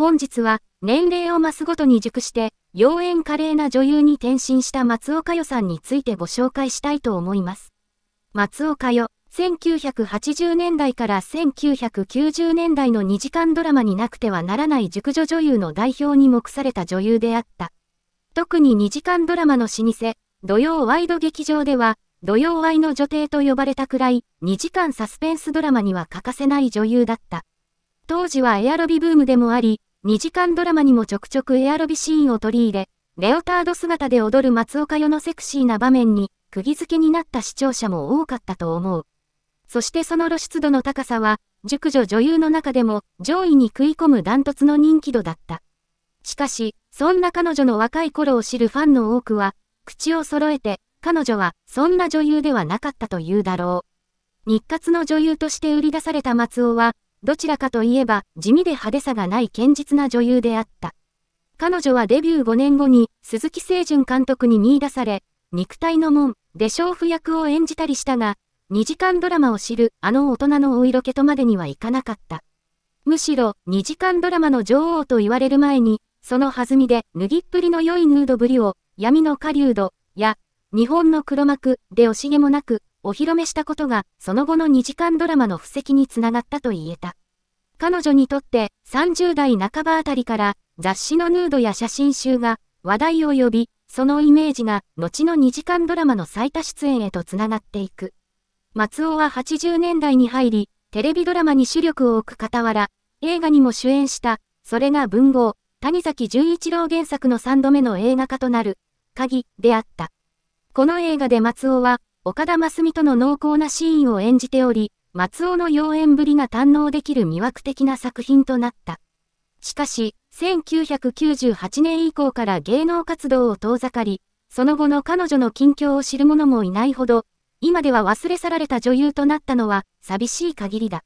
本日は年齢を増すごとに熟して、妖艶華麗な女優に転身した松岡代さんについてご紹介したいと思います。松岡代、1980年代から1990年代の2時間ドラマになくてはならない熟女女優の代表に目された女優であった。特に2時間ドラマの老舗、土曜ワイド劇場では、土曜ワイの女帝と呼ばれたくらい、2時間サスペンスドラマには欠かせない女優だった。当時はエアロビブームでもあり、2時間ドラマにもちょくちょくエアロビシーンを取り入れ、レオタード姿で踊る松岡世のセクシーな場面に、釘付けになった視聴者も多かったと思う。そしてその露出度の高さは、熟女女優の中でも上位に食い込むダントツの人気度だった。しかし、そんな彼女の若い頃を知るファンの多くは、口を揃えて、彼女はそんな女優ではなかったというだろう。日活の女優として売り出された松尾は、どちらかといえば、地味で派手さがない堅実な女優であった。彼女はデビュー5年後に、鈴木清純監督に見出され、肉体の門、で娼婦役を演じたりしたが、2時間ドラマを知る、あの大人のお色気とまでにはいかなかった。むしろ、2時間ドラマの女王と言われる前に、その弾みで、脱ぎっぷりの良いヌードぶりを、闇の狩人や、日本の黒幕、で惜しげもなく、お披露目したことが、その後の2時間ドラマの布石につながったと言えた。彼女にとって30代半ばあたりから雑誌のヌードや写真集が話題を呼び、そのイメージが後の2時間ドラマの最多出演へとつながっていく。松尾は80年代に入り、テレビドラマに主力を置く傍ら、映画にも主演した、それが文豪、谷崎潤一郎原作の3度目の映画化となる、鍵であった。この映画で松尾は岡田真澄との濃厚なシーンを演じており、松尾の妖艶ぶりが堪能できる魅惑的な作品となった。しかし、1998年以降から芸能活動を遠ざかり、その後の彼女の近況を知る者もいないほど、今では忘れ去られた女優となったのは寂しい限りだ。